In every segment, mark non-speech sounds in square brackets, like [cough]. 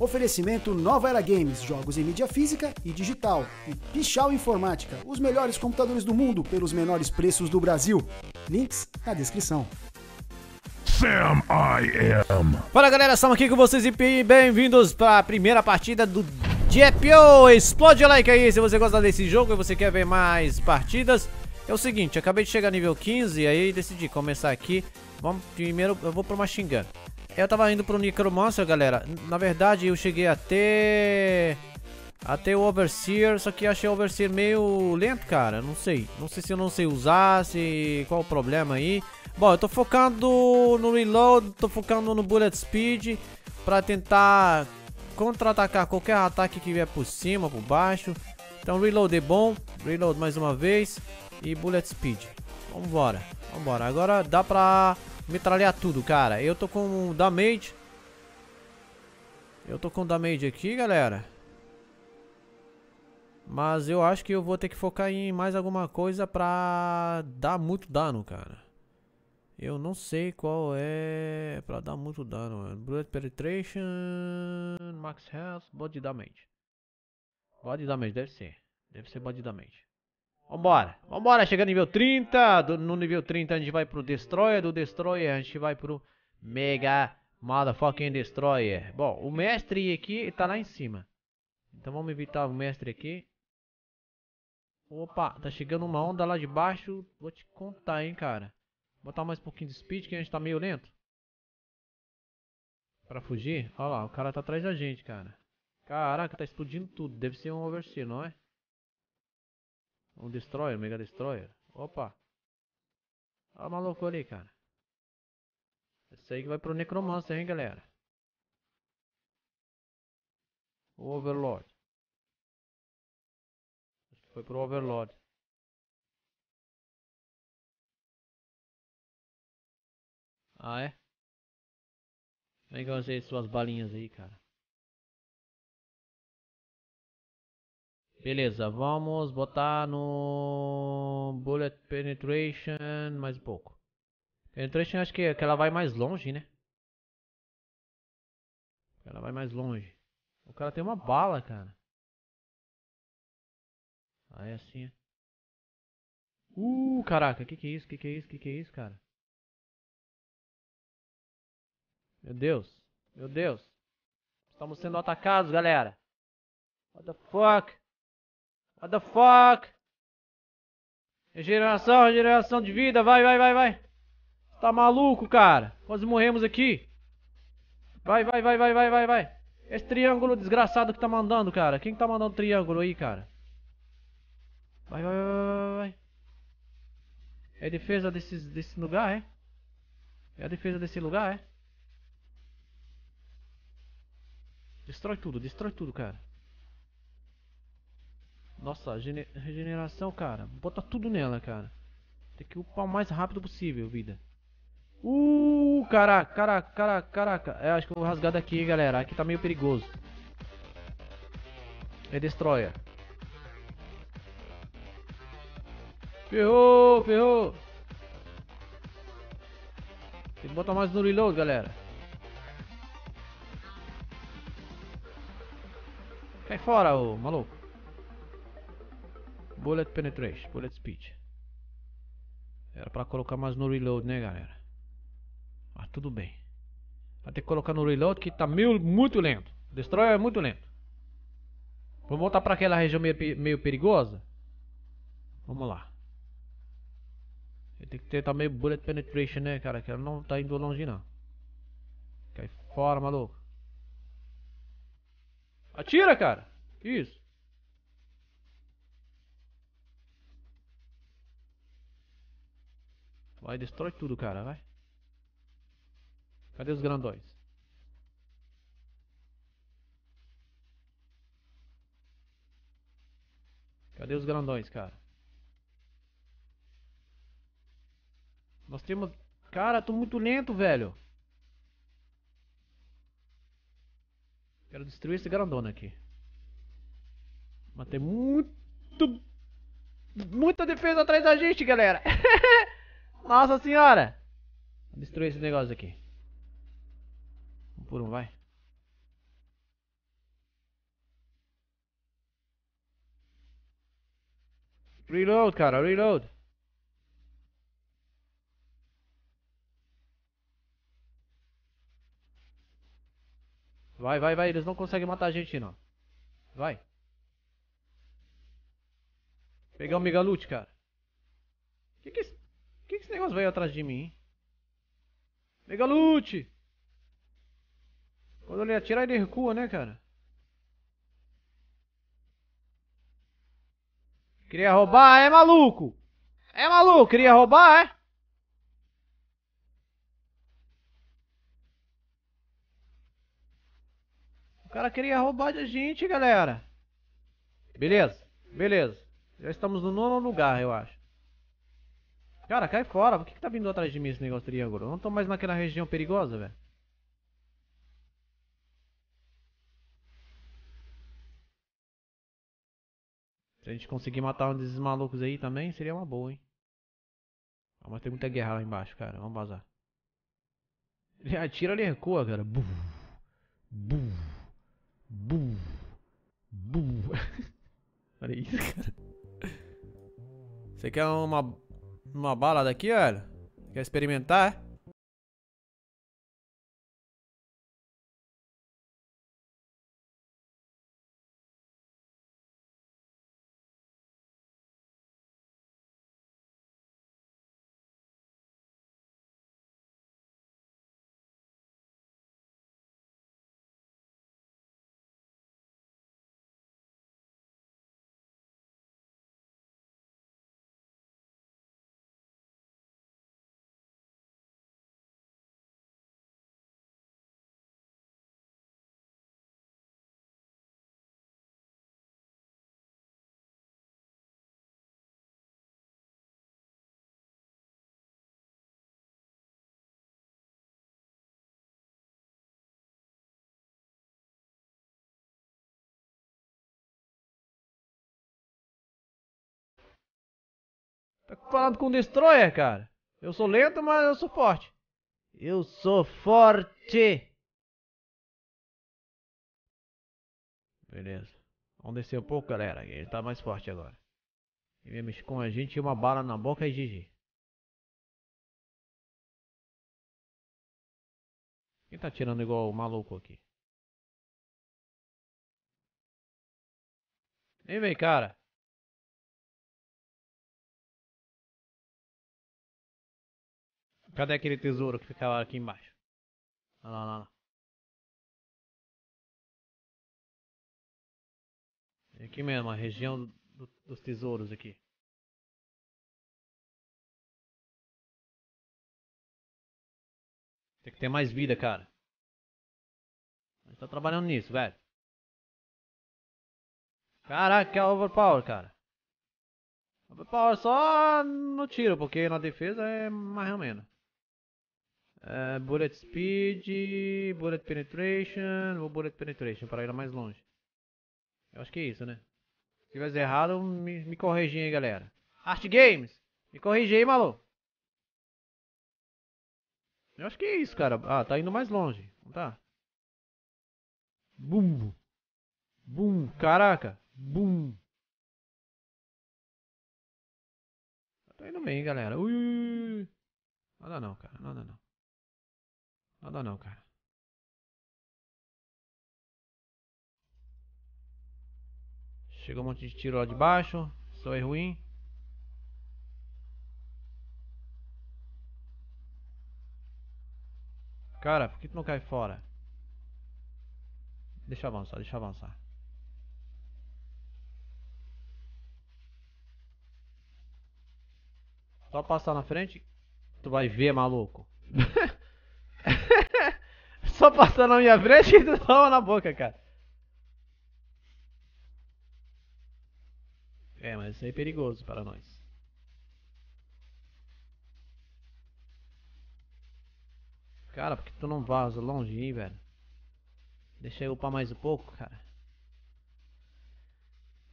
Oferecimento Nova Era Games, jogos em mídia física e digital. E Pichal Informática, os melhores computadores do mundo pelos menores preços do Brasil. Links na descrição. Sam I am. Fala galera, estamos aqui com vocês e bem-vindos para a primeira partida do GPO. Explode o like aí se você gosta desse jogo e você quer ver mais partidas. É o seguinte, acabei de chegar nível 15 aí decidi começar aqui. Vamos primeiro, eu vou uma Machingano. Eu tava indo pro Necromancer, galera. Na verdade, eu cheguei até... Até o Overseer, só que achei o Overseer meio lento, cara. Não sei. Não sei se eu não sei usar, se... Qual o problema aí. Bom, eu tô focando no reload, tô focando no bullet speed pra tentar contra-atacar qualquer ataque que vier por cima, por baixo. Então reload é bom, reload mais uma vez e bullet speed. Vambora, vambora. Agora dá pra metralhar tudo, cara. Eu tô com damage. Eu tô com damage aqui, galera. Mas eu acho que eu vou ter que focar em mais alguma coisa pra dar muito dano, cara. Eu não sei qual é pra dar muito dano. Mano. Bullet penetration, max health, body damage. Body damage, deve ser. Deve ser bandidamente. Vambora. Vambora, chegando nível 30. Do, no nível 30 a gente vai pro Destroyer. Do Destroyer a gente vai pro Mega Motherfucking Destroyer. Bom, o mestre aqui tá lá em cima. Então vamos evitar o mestre aqui. Opa, tá chegando uma onda lá de baixo. Vou te contar, hein, cara. Vou botar mais um pouquinho de speed que a gente tá meio lento. Pra fugir. Olha lá, o cara tá atrás da gente, cara. Caraca, tá explodindo tudo. Deve ser um overseer, não é? Um Destroyer, um Mega Destroyer. Opa. Olha o maluco ali, cara. Esse aí que vai pro Necromancer, hein, galera. O Overlord. Acho que foi pro Overlord. Ah, é? Vem com é vocês suas balinhas aí, cara. Beleza, vamos botar no Bullet Penetration mais um pouco. Penetration acho que, é, que ela vai mais longe, né? Ela vai mais longe. O cara tem uma bala, cara. Aí assim. Uh, caraca, que que é isso? Que que é isso? Que que é isso, cara? Meu Deus. Meu Deus. Estamos sendo atacados, galera. What the fuck? What the fuck? Regeneração, é regeneração é de vida, vai, vai, vai, vai. Tá maluco, cara? Quase morremos aqui. Vai, vai, vai, vai, vai, vai, vai. Esse triângulo desgraçado que tá mandando, cara. Quem que tá mandando triângulo aí, cara? Vai, vai, vai, vai, vai. É a defesa desse lugar, é? É a defesa desse lugar, é? Destrói tudo, destrói tudo, cara. Nossa, regeneração, cara. Bota tudo nela, cara. Tem que upar o mais rápido possível, vida. Uh, caraca, caraca, caraca, caraca. É, acho que eu vou rasgar daqui, galera. Aqui tá meio perigoso. É destrói. Ferrou, ferrou. Tem que botar mais no reload, galera. Cai fora, ô maluco. Bullet Penetration, Bullet Speed. Era pra colocar mais no reload, né, galera? Mas tudo bem. Vai ter que colocar no reload que tá meio, muito lento. Destroyer é muito lento. Vamos voltar pra aquela região meio, meio perigosa? Vamos lá. Tem que ter também Bullet Penetration, né, cara? Que ela não tá indo longe, não. Cai fora, maluco. Atira, cara. Isso. Vai, destrói tudo, cara, vai. Cadê os grandões? Cadê os grandões, cara? Nós temos... Cara, tô muito lento, velho. Quero destruir esse grandona aqui. Mas tem muito... Muita defesa atrás da gente, galera. [laughs] Nossa senhora! Vou destruir esse negócio aqui. Um por um, vai. Reload, cara, reload. Vai, vai, vai. Eles não conseguem matar a gente, não. Vai. Pegar o Mega Loot, cara. Que que é isso? que, que esse negócio veio atrás de mim? Megalute! Quando ele atirar, ele recua, né, cara? Queria roubar, é maluco? É maluco, queria roubar, é? O cara queria roubar de gente, galera. Beleza, beleza. Já estamos no nono lugar, eu acho. Cara, cai fora. Por que, que tá vindo atrás de mim esse negócio triângulo? Eu não tô mais naquela região perigosa, velho. Se a gente conseguir matar um desses malucos aí também, seria uma boa, hein? Ah, mas tem muita guerra lá embaixo, cara. Vamos vazar. Ele atira, ele recua, cara. Buf, buf, buf, buf. [laughs] Olha isso, cara. Você quer uma uma bala daqui, olha. Quer experimentar? Tá falando com o destroyer, cara. Eu sou lento, mas eu sou forte. Eu sou forte. Beleza. Vamos descer um pouco, galera. Ele tá mais forte agora. Ele vai mexer com a gente uma bala na boca e é GG. Quem tá tirando igual o maluco aqui? Vem, vem, cara. Cadê aquele tesouro que ficava aqui embaixo? Não, não, não. É Aqui mesmo, a região do, dos tesouros aqui. Tem que ter mais vida, cara. A gente tá trabalhando nisso, velho. Caraca, é overpower, cara. Overpower só no tiro, porque na defesa é mais ou menos. É, bullet Speed, Bullet Penetration, ou Bullet Penetration, para ir mais longe. Eu acho que é isso, né? Se tiver errado, me, me corrigem aí, galera. Art Games, me corrigi aí, maluco. Eu acho que é isso, cara. Ah, tá indo mais longe, não tá? Bum. Bum, caraca. Bum. Tá indo bem, galera. Ui, ui, ui. Nada não, cara. Nada não. Nada não, cara. Chegou um monte de tiro lá de baixo. Só é ruim. Cara, por que tu não cai fora? Deixa eu avançar, deixa eu avançar. Só passar na frente, tu vai ver, maluco. [laughs] só passar na minha frente e tu toma na boca, cara. É, mas isso aí é perigoso para nós. Cara, por que tu não vaza longe aí, velho? Deixa eu upar mais um pouco, cara.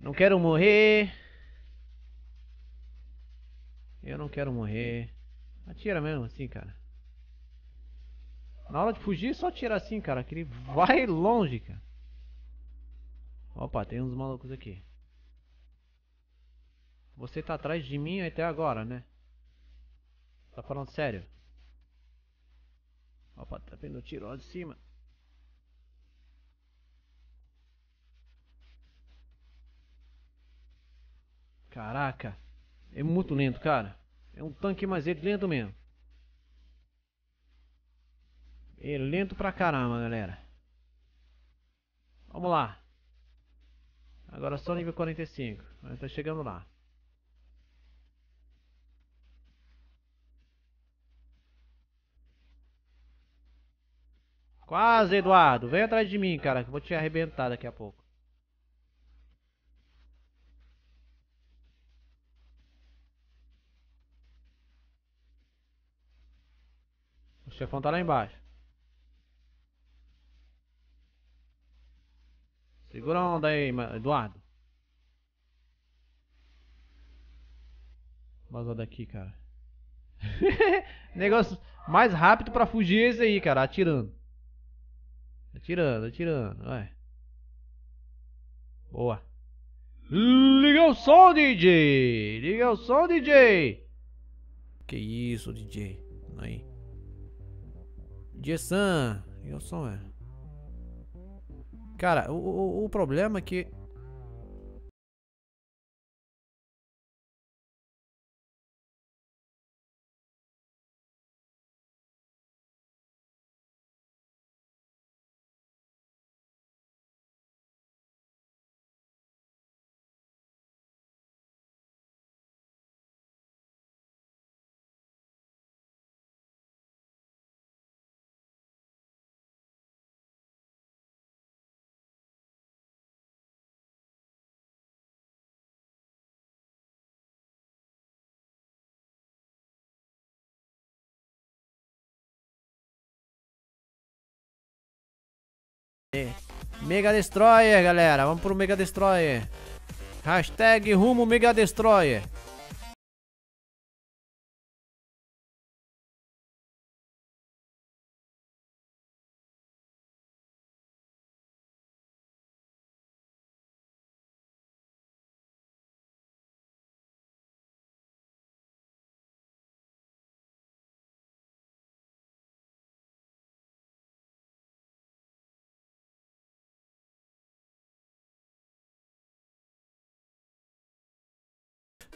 Não quero morrer. Eu não quero morrer. Atira mesmo assim, cara. Na hora de fugir, só tira assim, cara, que ele vai longe, cara. Opa, tem uns malucos aqui. Você tá atrás de mim até agora, né? Tá falando sério? Opa, tá vendo tiro lá de cima. Caraca, é muito lento, cara. É um tanque, mas é lento mesmo. É lento pra caramba, galera. Vamos lá. Agora só nível 45. Mas tá chegando lá. Quase, Eduardo. Vem atrás de mim, cara, que eu vou te arrebentar daqui a pouco. O chefão tá lá embaixo. Segura a onda aí, Eduardo. Vazar daqui, cara. [laughs] Negócio mais rápido pra fugir é esse aí, cara. Atirando. Atirando, atirando. Vai. Boa. Liga o som, DJ. Liga o som, DJ. Que isso, DJ. Aí. DJ Sam. Liga o som, velho. É? Cara, o, o, o problema é que Mega Destroyer, galera. Vamos pro Mega Destroyer. Hashtag rumo Mega Destroyer.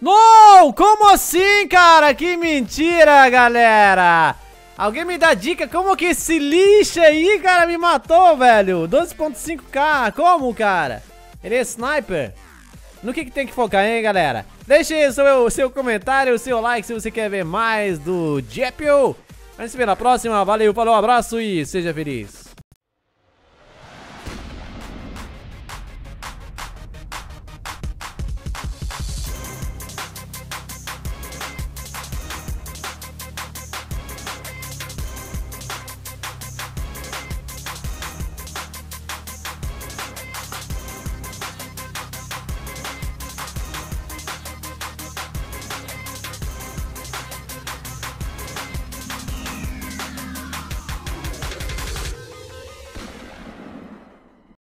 Não! Como assim, cara? Que mentira, galera! Alguém me dá dica como que esse lixo aí, cara, me matou, velho? 12.5k, como, cara? Ele é sniper? No que, que tem que focar, hein, galera? Deixe aí seu, seu comentário, seu like se você quer ver mais do Jepio. A gente se vê na próxima, valeu, falou, abraço e seja feliz.